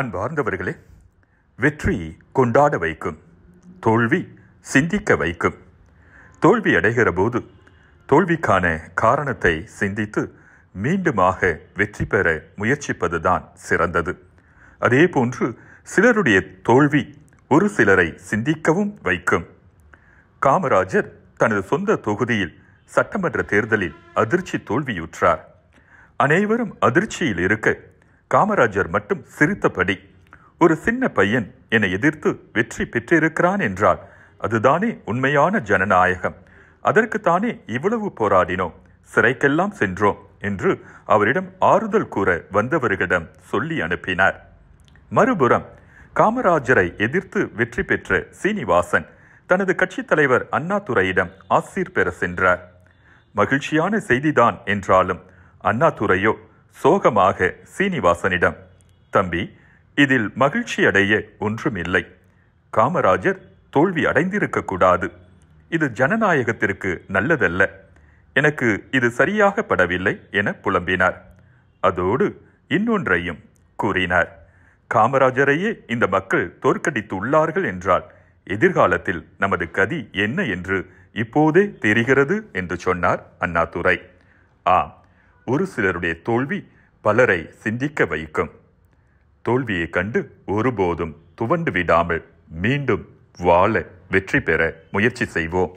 அன்பார்ந்தவர்களே வெற்றி கொண்டாட வைக்கும் தோல்வி சிந்திக்க வைக்கும் தோல்வி அடைகிற போது தோல்விக்கான காரணத்தை சிந்தித்து மீண்டுமாக வெற்றி பெற முயற்சிப்பதுதான் சிறந்தது அதே போன்று சிலருடைய தோல்வி ஒரு சிலரை சிந்திக்கவும் வைக்கும் காமராஜர் தனது சொந்த தொகுதியில் சட்டமன்ற தேர்தலில் அதிர்ச்சி தோல்வியுற்றார் அனைவரும் அதிர்ச்சியில் இருக்க காமராஜர் மட்டும் சிரித்தபடி ஒரு சின்ன பையன் என்னை எதிர்த்து வெற்றி பெற்றிருக்கிறான் என்றால் அதுதானே உண்மையான ஜனநாயகம் அதற்குத்தானே இவ்வளவு போராடினோம் சிறைக்கெல்லாம் சென்றோம் என்று அவரிடம் ஆறுதல் கூற வந்தவர்களிடம் சொல்லி அனுப்பினார் மறுபுறம் காமராஜரை எதிர்த்து வெற்றி பெற்ற சீனிவாசன் தனது கட்சித் தலைவர் அண்ணாதுரையிடம் ஆசீர் பெற சென்றார் மகிழ்ச்சியான செய்திதான் என்றாலும் அண்ணாதுரையோ சோகமாக சீனிவாசனிடம் தம்பி இதில் மகிழ்ச்சியடைய ஒன்றுமில்லை காமராஜர் தோல்வி அடைந்திருக்கக்கூடாது இது ஜனநாயகத்திற்கு நல்லதல்ல எனக்கு இது சரியாக படவில்லை என புலம்பினார் அதோடு இன்னொன்றையும் கூறினார் காமராஜரையே இந்த மக்கள் தோற்கடித்து உள்ளார்கள் என்றால் எதிர்காலத்தில் நமது கதி என்ன என்று இப்போதே தெரிகிறது என்று சொன்னார் அண்ணாதுரை ஆம் ஒரு சிலருடைய தோல்வி பலரை சிந்திக்க வைக்கும் தோல்வியை கண்டு ஒருபோதும் துவண்டு விடாமல் மீண்டும் வாழ வெற்றி பெற முயற்சி செய்வோம்